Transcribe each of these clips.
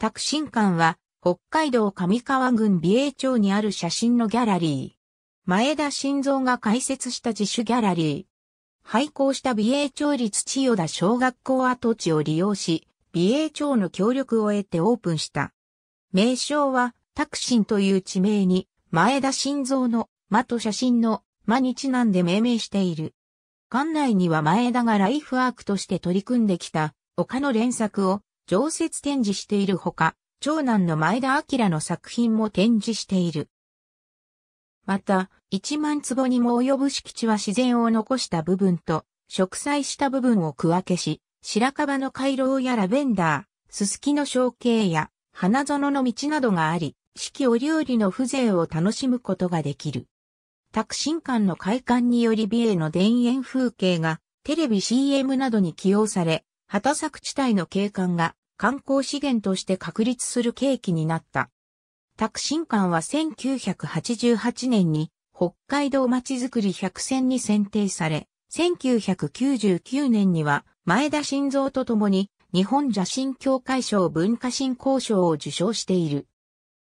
タクシン館は、北海道上川郡美瑛町にある写真のギャラリー。前田晋三が開設した自主ギャラリー。廃校した美瑛町立千代田小学校跡地を利用し、美瑛町の協力を得てオープンした。名称は、タクシンという地名に、前田晋三の、間と写真の、間にちなんで命名している。館内には前田がライフワークとして取り組んできた、他の連作を、常設展示しているほか、長男の前田明の作品も展示している。また、1万坪にも及ぶ敷地は自然を残した部分と、植栽した部分を区分けし、白樺の回廊やラベンダー、すすきの象形や花園の道などがあり、四季折々の風情を楽しむことができる。拓進館の開館により美瑛の田園風景がテレビ CM などに起用され、畑作地帯の景観が観光資源として確立する契機になった。拓進館は1988年に北海道まちづくり100選に選定され、1999年には前田晋三と共に日本写真協会賞文化振興賞を受賞している。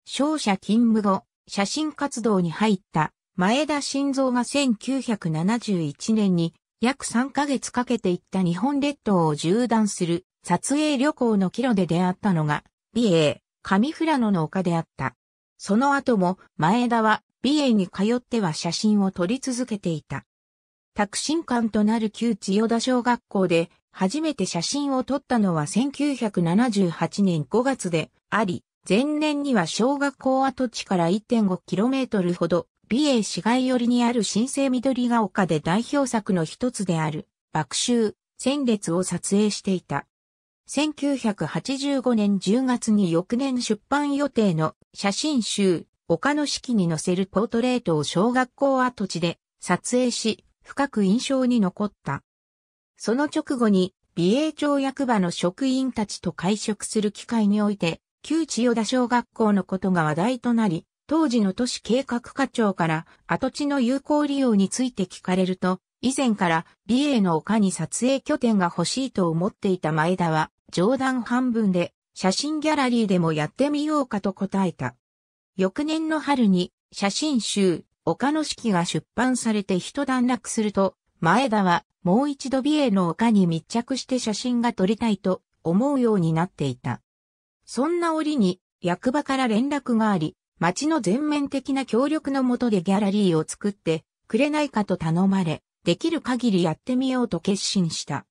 商社勤務後、写真活動に入った前田晋三が1971年に約3ヶ月かけて行った日本列島を縦断する撮影旅行の帰路で出会ったのが、美瑛、上富良野の丘であった。その後も前田は美瑛に通っては写真を撮り続けていた。拓進館となる旧千代田小学校で初めて写真を撮ったのは1978年5月であり、前年には小学校跡地から 1.5km ほど、美瑛市街寄りにある新生緑が丘で代表作の一つである、爆臭、戦列を撮影していた。1985年10月に翌年出版予定の写真集、丘の式に載せるポートレートを小学校跡地で撮影し、深く印象に残った。その直後に、美瑛町役場の職員たちと会食する機会において、旧千代田小学校のことが話題となり、当時の都市計画課長から跡地の有効利用について聞かれると、以前から美瑛の丘に撮影拠点が欲しいと思っていた前田は、冗談半分で、写真ギャラリーでもやってみようかと答えた。翌年の春に、写真集、丘の式が出版されて一段落すると、前田はもう一度美瑛の丘に密着して写真が撮りたいと思うようになっていた。そんな折に役場から連絡があり、町の全面的な協力のもとでギャラリーを作ってくれないかと頼まれ、できる限りやってみようと決心した。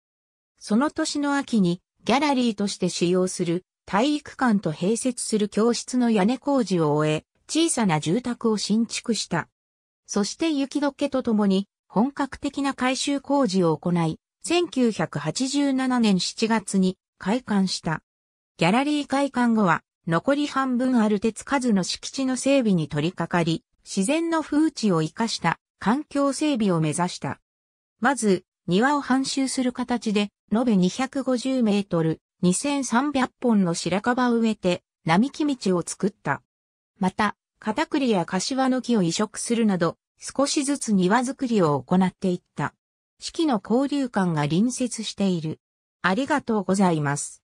その年の秋にギャラリーとして使用する体育館と併設する教室の屋根工事を終え、小さな住宅を新築した。そして雪解けとともに本格的な改修工事を行い、1987年7月に開館した。ギャラリー開館後は残り半分ある手つかずの敷地の整備に取り掛かり、自然の風地を生かした環境整備を目指した。まず、庭を半周する形で延べ250メートル、2300本の白樺を植えて、並木道を作った。また、カタクリや柏の木を移植するなど、少しずつ庭づくりを行っていった。四季の交流館が隣接している。ありがとうございます。